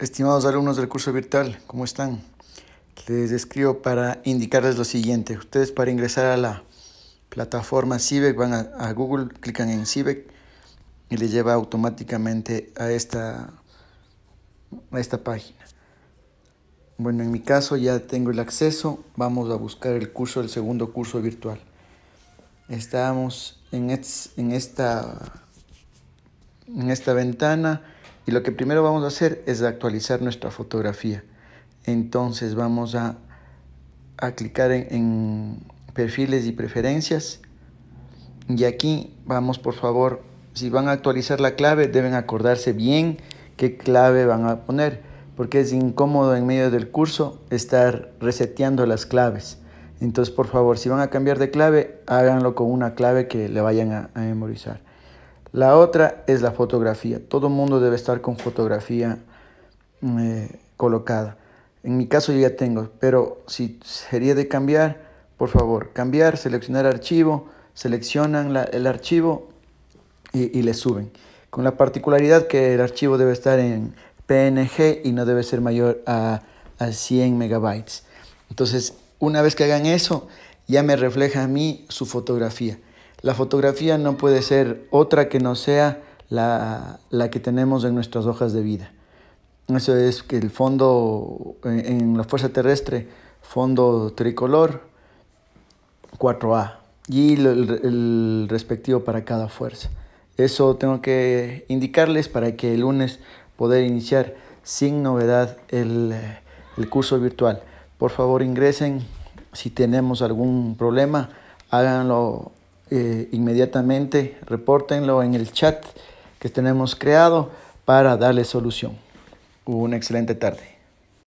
Estimados alumnos del curso virtual, ¿cómo están? Les escribo para indicarles lo siguiente. Ustedes para ingresar a la plataforma CIVEC van a, Google, clican en CIVEC y les lleva automáticamente a esta, a esta página. Bueno, en mi caso ya tengo el acceso. Vamos a buscar el curso, el segundo curso virtual. Estamos en, esta, en esta ventana y lo que primero vamos a hacer es actualizar nuestra fotografía. Entonces vamos a, a clicar en, perfiles y preferencias. Y aquí vamos por favor, si van a actualizar la clave deben acordarse bien qué clave van a poner. Porque es incómodo en medio del curso estar reseteando las claves. Entonces por favor, si van a cambiar de clave, háganlo con una clave que le vayan a memorizar. La otra es la fotografía. Todo mundo debe estar con fotografía mm, eh, colocada. En mi caso yo ya tengo, pero si sería de cambiar, por favor, cambiar, seleccionar archivo, seleccionan el archivo y, le suben. Con la particularidad que el archivo debe estar en PNG y no debe ser mayor a 100 megabytes. Entonces, una vez que hagan eso, ya me refleja a mí su fotografía. La fotografía no puede ser otra que no sea la, que tenemos en nuestras hojas de vida. Eso es que el fondo en, la fuerza terrestre, fondo tricolor 4A y el, respectivo para cada fuerza. Eso tengo que indicarles para que el lunes poder iniciar sin novedad el, el, curso virtual. Por favor ingresen. Si tenemos algún problema, háganlo eh, inmediatamente repórtenlo en el chat que tenemos creado para darle solución. Una excelente tarde.